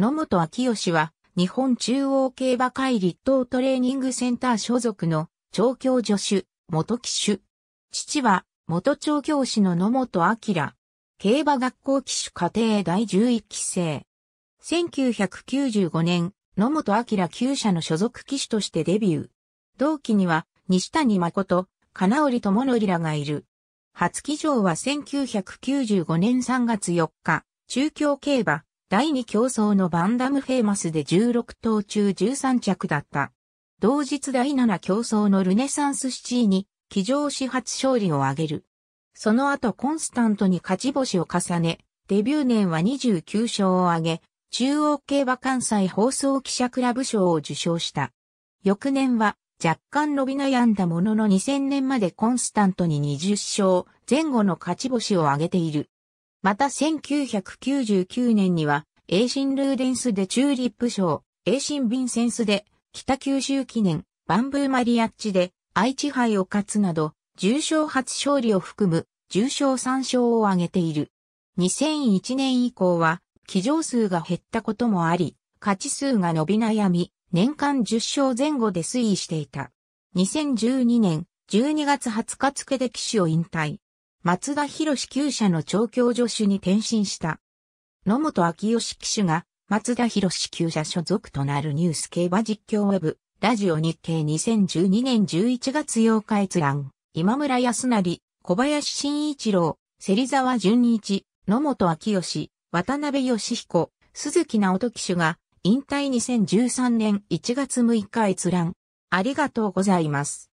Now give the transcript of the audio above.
野本明義は、日本中央競馬会立東トレーニングセンター所属の調教助手、元騎手。父は、元調教師の野本明。競馬学校騎手家庭第11期生。1995年、野本明旧社の所属騎手としてデビュー。同期には、西谷誠、金織智則らがいる。初騎乗は1995年3月4日、中京競馬、第2競争のバンダムフェーマスで16頭中13着だった。同日第7競争のルネサンスシチーに、騎乗始発勝利を挙げる。その後コンスタントに勝ち星を重ね、デビュー年は29勝を挙げ、中央競馬関西放送記者クラブ賞を受賞した。翌年は若干伸び悩んだものの2000年までコンスタントに20勝前後の勝ち星を挙げている。また1999年には、エーシン・ルーデンスでチューリップ賞、エーシン・ヴィンセンスで、北九州記念、バンブーマリアッチで、愛知杯を勝つなど、重賞初勝利を含む、重賞3勝を挙げている。2001年以降は、騎乗数が減ったこともあり、勝ち数が伸び悩み、年間10勝前後で推移していた。2012年12月20日付で騎手を引退。松田博士旧社の調教助手に転身した。野本昭義騎手が松田博士旧社所属となるニュース競馬実況ウェブ、ラジオ日経2012年11月8日閲覧、今村康成、小林慎一郎、芹沢淳一、野本昭義、渡辺義彦、鈴木直人騎手が、引退2013年1月6日閲覧。ありがとうございます。